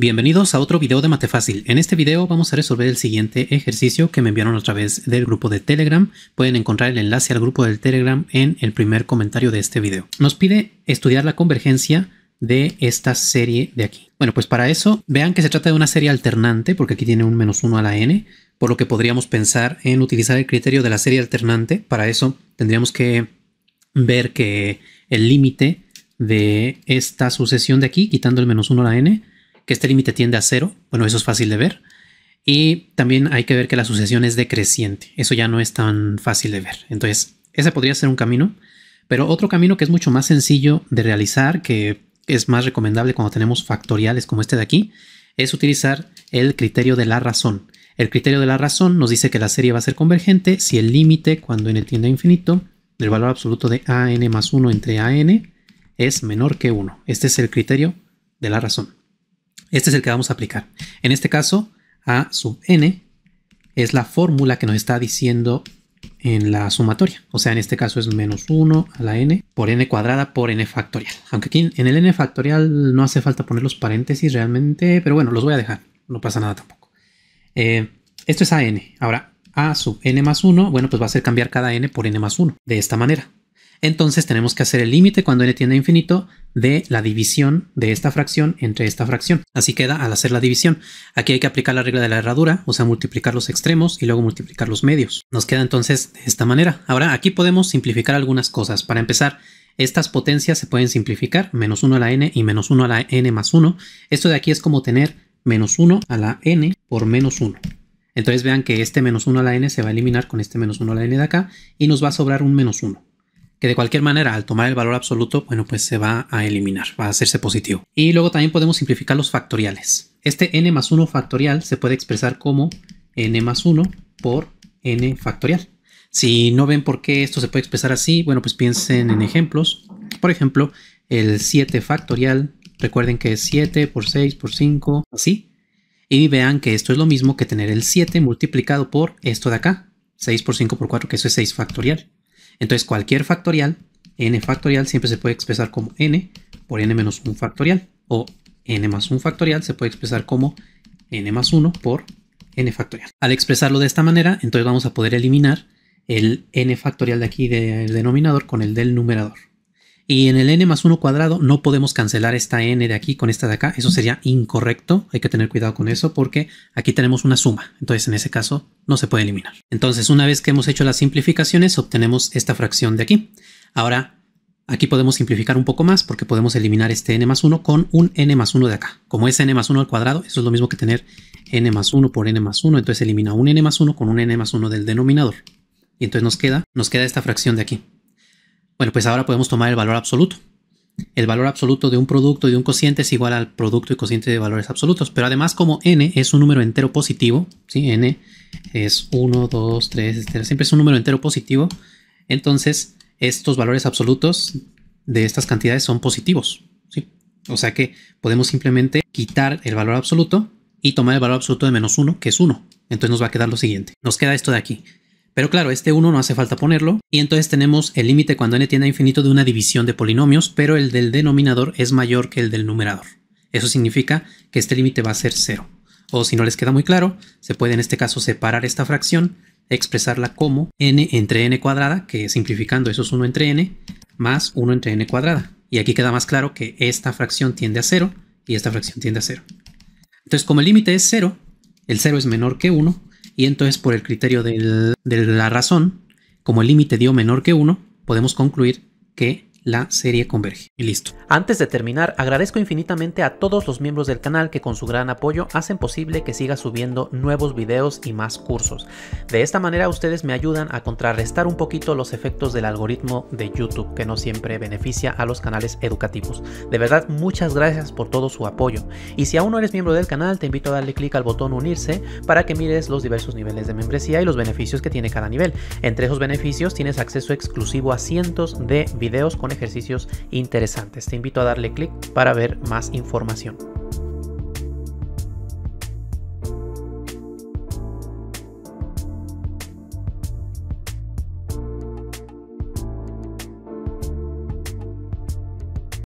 Bienvenidos a otro video de Mate Fácil. En este video vamos a resolver el siguiente ejercicio que me enviaron a través del grupo de Telegram. Pueden encontrar el enlace al grupo del Telegram en el primer comentario de este video. Nos pide estudiar la convergencia de esta serie de aquí. Bueno, pues para eso vean que se trata de una serie alternante porque aquí tiene un menos 1 a la n, por lo que podríamos pensar en utilizar el criterio de la serie alternante. Para eso tendríamos que ver que el límite de esta sucesión de aquí, quitando el menos 1 a la n, que este límite tiende a cero. Bueno, eso es fácil de ver. Y también hay que ver que la sucesión es decreciente. Eso ya no es tan fácil de ver. Entonces, ese podría ser un camino. Pero otro camino que es mucho más sencillo de realizar, que es más recomendable cuando tenemos factoriales como este de aquí, es utilizar el criterio de la razón. El criterio de la razón nos dice que la serie va a ser convergente si el límite cuando n tiende a infinito del valor absoluto de a n más 1 entre a n es menor que 1. Este es el criterio de la razón. Este es el que vamos a aplicar. En este caso, a sub n es la fórmula que nos está diciendo en la sumatoria. O sea, en este caso es menos 1 a la n por n cuadrada por n factorial. Aunque aquí en el n factorial no hace falta poner los paréntesis realmente, pero bueno, los voy a dejar. No pasa nada tampoco. Eh, esto es a n. Ahora, a sub n más 1, bueno, pues va a ser cambiar cada n por n más 1. De esta manera. Entonces tenemos que hacer el límite cuando n tiende a infinito de la división de esta fracción entre esta fracción. Así queda al hacer la división. Aquí hay que aplicar la regla de la herradura, o sea, multiplicar los extremos y luego multiplicar los medios. Nos queda entonces de esta manera. Ahora aquí podemos simplificar algunas cosas. Para empezar, estas potencias se pueden simplificar, menos 1 a la n y menos 1 a la n más 1. Esto de aquí es como tener menos 1 a la n por menos 1. Entonces vean que este menos 1 a la n se va a eliminar con este menos 1 a la n de acá y nos va a sobrar un menos 1 que de cualquier manera al tomar el valor absoluto, bueno, pues se va a eliminar, va a hacerse positivo. Y luego también podemos simplificar los factoriales. Este n más 1 factorial se puede expresar como n más 1 por n factorial. Si no ven por qué esto se puede expresar así, bueno, pues piensen en ejemplos. Por ejemplo, el 7 factorial, recuerden que es 7 por 6 por 5, así. Y vean que esto es lo mismo que tener el 7 multiplicado por esto de acá, 6 por 5 por 4, que eso es 6 factorial. Entonces cualquier factorial, n factorial siempre se puede expresar como n por n menos 1 factorial. O n más 1 factorial se puede expresar como n más 1 por n factorial. Al expresarlo de esta manera, entonces vamos a poder eliminar el n factorial de aquí del denominador con el del numerador. Y en el n más 1 cuadrado no podemos cancelar esta n de aquí con esta de acá. Eso sería incorrecto. Hay que tener cuidado con eso porque aquí tenemos una suma. Entonces en ese caso no se puede eliminar. Entonces una vez que hemos hecho las simplificaciones obtenemos esta fracción de aquí. Ahora Aquí podemos simplificar un poco más porque podemos eliminar este n más 1 con un n más 1 de acá. Como es n más 1 al cuadrado, eso es lo mismo que tener n más 1 por n más 1. Entonces elimina un n más 1 con un n más 1 del denominador. Y entonces nos queda, nos queda esta fracción de aquí. Bueno, pues ahora podemos tomar el valor absoluto. El valor absoluto de un producto y de un cociente es igual al producto y cociente de valores absolutos. Pero además, como n es un número entero positivo, n es 1, 2, 3, etc. Siempre es un número entero positivo. Entonces, estos valores absolutos de estas cantidades son positivos. ¿sí? O sea que podemos simplemente quitar el valor absoluto y tomar el valor absoluto de menos 1, que es 1. Entonces nos va a quedar lo siguiente. Nos queda esto de aquí. Pero claro, este 1 no hace falta ponerlo, y entonces tenemos el límite cuando n tiende a infinito de una división de polinomios, pero el del denominador es mayor que el del numerador. Eso significa que este límite va a ser 0. O si no les queda muy claro, se puede en este caso separar esta fracción, expresarla como n entre n cuadrada, que simplificando eso es 1 entre n, más 1 entre n cuadrada. Y aquí queda más claro que esta fracción tiende a 0 y esta fracción tiende a 0. Entonces como el límite es 0, el 0 es menor que 1, y entonces por el criterio de la razón, como el límite dio menor que 1, podemos concluir que la serie converge. Y listo. Antes de terminar, agradezco infinitamente a todos los miembros del canal que con su gran apoyo hacen posible que siga subiendo nuevos videos y más cursos. De esta manera ustedes me ayudan a contrarrestar un poquito los efectos del algoritmo de YouTube que no siempre beneficia a los canales educativos. De verdad, muchas gracias por todo su apoyo. Y si aún no eres miembro del canal, te invito a darle clic al botón unirse para que mires los diversos niveles de membresía y los beneficios que tiene cada nivel. Entre esos beneficios tienes acceso exclusivo a cientos de videos con ejercicios interesantes. Te invito a darle clic para ver más información.